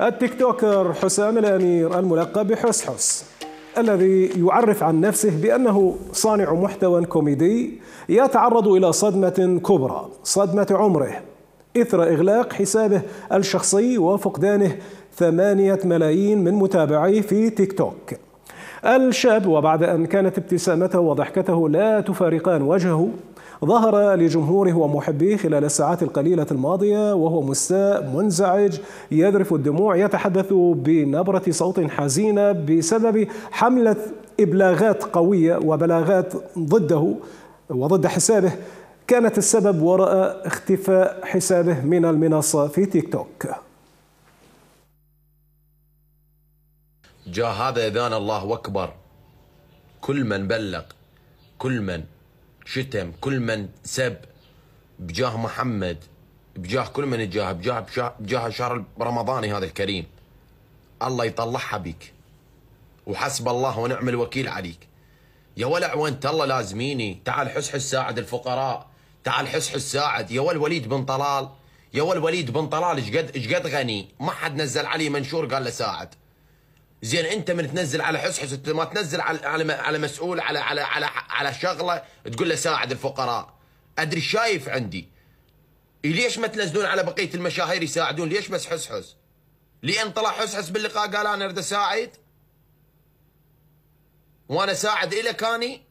التيك توكر حسام الأمير الملقب بحسحس الذي يعرف عن نفسه بأنه صانع محتوى كوميدي يتعرض إلى صدمة كبرى صدمة عمره إثر إغلاق حسابه الشخصي وفقدانه ثمانية ملايين من متابعيه في تيك توك الشاب وبعد أن كانت ابتسامته وضحكته لا تفارقان وجهه ظهر لجمهوره ومحبيه خلال الساعات القليلة الماضية وهو مستاء منزعج يذرف الدموع يتحدث بنبرة صوت حزينة بسبب حملة إبلاغات قوية وبلاغات ضده وضد حسابه كانت السبب وراء اختفاء حسابه من المنصة في تيك توك جاء هذا إذان الله أكبر كل من بلغ كل من شتم كل من سب بجاه محمد بجاه كل من جاه بجاه بجاه, بجاه شهر رمضاني هذا الكريم الله يطلعها بك وحسب الله ونعم الوكيل عليك يا ولع وانت الله لازميني تعال حس ساعد الفقراء تعال حس ساعد يا ول وليد بن طلال يا ول وليد بن طلال ايش قد ايش قد غني ما حد نزل عليه منشور قال له ساعد زين انت من تنزل على حسحس ما تنزل على على على مسؤول على على على على شغله تقول له ساعد الفقراء ادري شايف عندي ليش ما تنزلون على بقيه المشاهير يساعدون ليش بس حسحس لان طلع حسحس باللقاء قال انا اريد اساعد وانا ساعد لك اني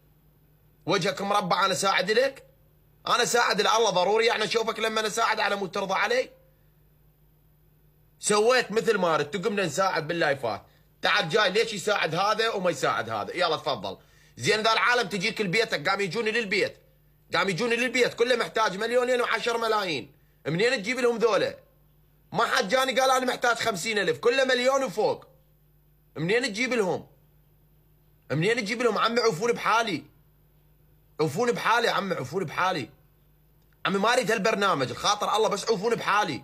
وجهك مربع انا ساعد لك انا ساعد الله ضروري يعني اشوفك لما انا ساعد على مود ترضى علي سويت مثل ما اردت قمنا نساعد باللايفات تعال جاي ليش يساعد هذا وما يساعد هذا يلا تفضل زين ذا العالم تجيك لبيتك قام يجوني للبيت قام يجوني للبيت كله محتاج مليونين و10 ملايين منين تجيب لهم ذولا ما حد جاني قال انا محتاج خمسين الف كله مليون وفوق منين تجيب لهم منين تجيب لهم عمي عفون بحالي عفون بحالي عمي عفون بحالي عمي ما اريد هالبرنامج الخاطر الله بس عفون بحالي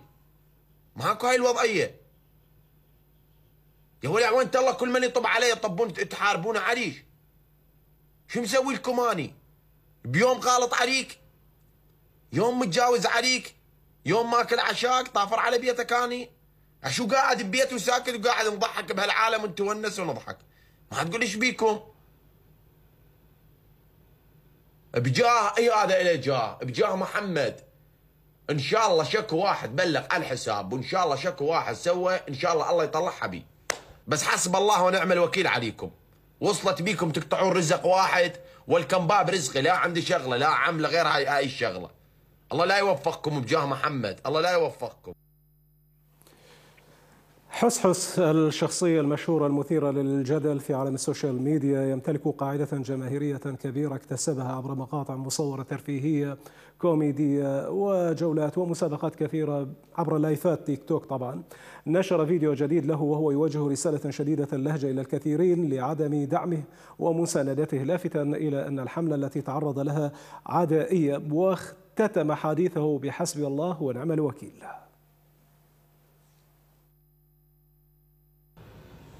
ماكو هاي الوضعيه يا ولع انت الله كل من يطب علي يطبون تحاربون علي شو مسوي لكم اني بيوم غالط عليك يوم متجاوز عليك يوم ماكل عشاك طافر على بيتك اني اشو قاعد ببيته وساكت وقاعد نضحك بهالعالم ونتونس ونضحك ما تقول ايش بيكم بجاه اي هذا الى جاه بجاه محمد ان شاء الله شكو واحد بلغ على الحساب وان شاء الله شكو واحد سوى ان شاء الله الله يطلعها بيه بس حسب الله ونعم الوكيل عليكم وصلت بيكم تقطعون رزق واحد والكمباب رزقي لا عندي شغله لا عمله غير هاي الشغله الله لا يوفقكم بجاه محمد الله لا يوفقكم حسحس الشخصية المشهورة المثيرة للجدل في عالم السوشيال ميديا يمتلك قاعدة جماهيرية كبيرة اكتسبها عبر مقاطع مصورة ترفيهية كوميدية وجولات ومسابقات كثيرة عبر لايفات تيك توك طبعا نشر فيديو جديد له وهو يوجه رسالة شديدة اللهجة إلى الكثيرين لعدم دعمه ومساندته لافتا إلى أن الحملة التي تعرض لها عدائية واختتم حديثه بحسب الله ونعم الوكيل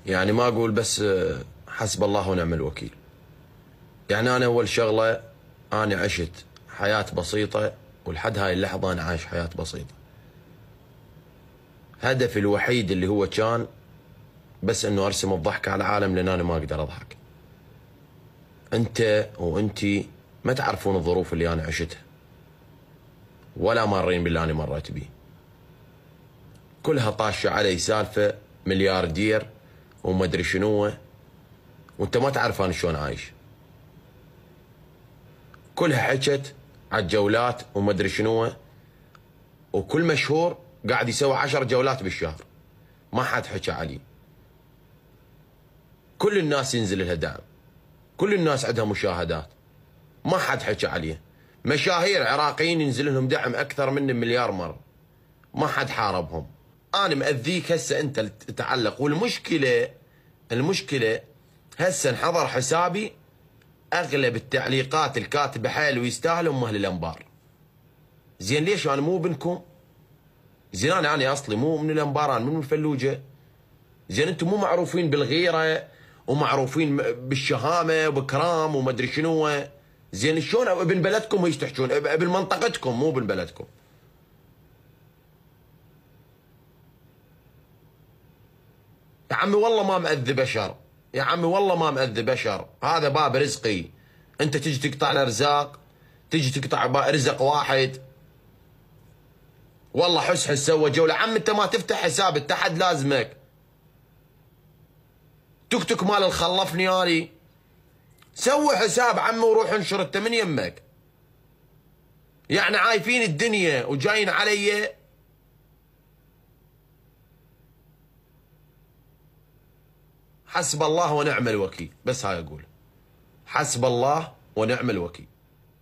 يعني ما اقول بس آه، حسب الله ونعم الوكيل يعني انا اول شغله انا عشت حياه بسيطه ولحد هاي اللحظه انا عايش حياه بسيطه هدفي الوحيد اللي هو كان بس انه ارسم الضحكه على العالم لان انا ما اقدر اضحك انت وانتي ما تعرفون الظروف اللي انا عشتها ولا مارين باللي انا مريت بيه كلها طاشه علي سالفه ملياردير وما ادري شنو وانت ما تعرف انا شلون عايش كلها حكت على الجولات وما ادري شنو وكل مشهور قاعد يسوي عشر جولات بالشهر ما حد حكى علي كل الناس ينزل لها دعم كل الناس عندها مشاهدات ما حد حكى عليه مشاهير عراقيين ينزل لهم دعم اكثر من مليار مره ما حد حاربهم انا ماذيك هسه انت تعلق والمشكله المشكله هسه انحضر حسابي اغلب التعليقات الكاتبه حيل ويستاهلوا هم اهل الانبار زين ليش انا مو ابنكم زين انا يعني اصلي مو من الانبار انا من الفلوجه زين انتم مو معروفين بالغيره ومعروفين بالشهامه وبكرام وما ادري شنو زين شلون ابن بلدكم ويش تحجون ابن منطقتكم مو ابن بلدكم يا عمي والله ما مأذي بشر يا عمي والله ما مأذي بشر هذا باب رزقي انت تجي تقطع الارزاق تجي تقطع رزق واحد والله حس حس سوى جوله عم انت ما تفتح حساب انت لازمك تك تك مال الخلفني اني سوي حساب عمي وروح انشر انت من يمك يعني عايفين الدنيا وجايين علي حسب الله ونعم الوكيل بس هاي أقول حسب الله ونعم الوكيل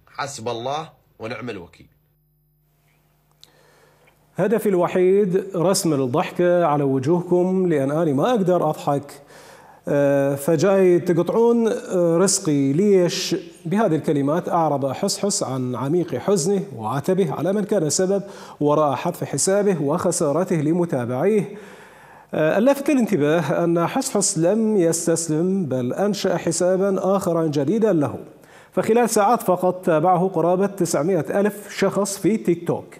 حسب الله ونعم الوكيل هدفي الوحيد رسم الضحكة على وجوهكم لأن أنا ما أقدر أضحك آه، فجاي تقطعون آه، رزقي ليش بهذه الكلمات أعرب حسحس عن عميق حزنه وعتبه على من كان سبب وراء حذف حسابه وخسارته لمتابعيه أه، اللافت للانتباه أن حصحص لم يستسلم بل أنشأ حسابا آخر جديدا له فخلال ساعات فقط تابعه قرابة 900 ألف شخص في تيك توك